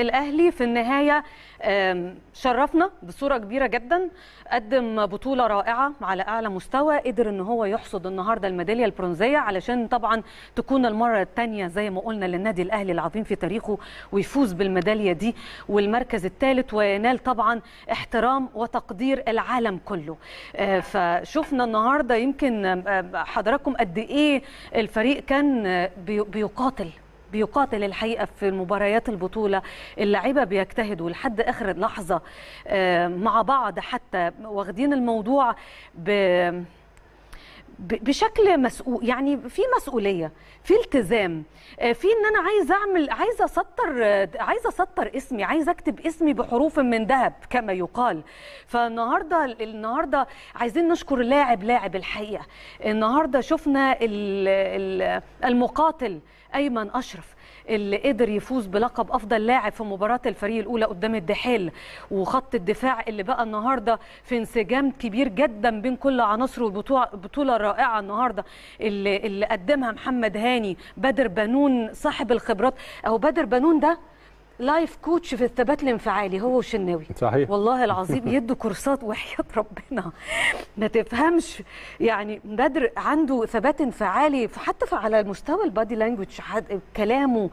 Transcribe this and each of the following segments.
الاهلي في النهايه شرفنا بصوره كبيره جدا قدم بطوله رائعه على اعلى مستوى قدر ان هو يحصد النهارده الميداليه البرونزيه علشان طبعا تكون المره الثانيه زي ما قلنا للنادي الاهلي العظيم في تاريخه ويفوز بالميداليه دي والمركز الثالث وينال طبعا احترام وتقدير العالم كله آه، فشفنا النهارده يمكن آه، حضراتكم قد ايه الفريق كان آه، بيقاتل بيقاتل الحقيقه في مباريات البطوله اللعيبه بيجتهدوا لحد اخر لحظه آه، مع بعض حتى واخدين الموضوع ب بشكل مسؤول يعني في مسؤوليه في التزام آه، في ان انا عايز اعمل عايز اسطر عايز اسطر اسمي عايز اكتب اسمي بحروف من ذهب كما يقال فالنهارده النهارده عايزين نشكر لاعب لاعب الحقيقه النهارده شفنا المقاتل ايمن اشرف اللي قدر يفوز بلقب افضل لاعب في مباراه الفريق الاولى قدام الدحيل وخط الدفاع اللي بقى النهارده في انسجام كبير جدا بين كل عناصره البطوله الرائعه النهارده اللي, اللي قدمها محمد هاني بدر بنون صاحب الخبرات اهو بدر بنون ده لايف كوتش في الثبات الانفعالي هو وشناوي صحيح والله العظيم يدوا كورسات وحياه ربنا ما تفهمش يعني بدر عنده ثبات انفعالي حتى على مستوى البادي لانجوج كلامه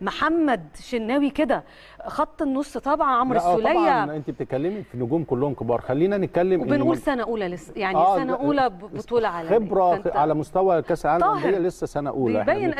محمد شناوي كده خط النص طبعا عمرو آه، السوليه طبعا انت بتتكلمي في نجوم كلهم كبار خلينا نتكلم وبنقول سنه اولى لسه يعني آه سنه اولى آه، بطوله عالميه خبره على مستوى كاس العالم لسه سنه اولى بيبين يعني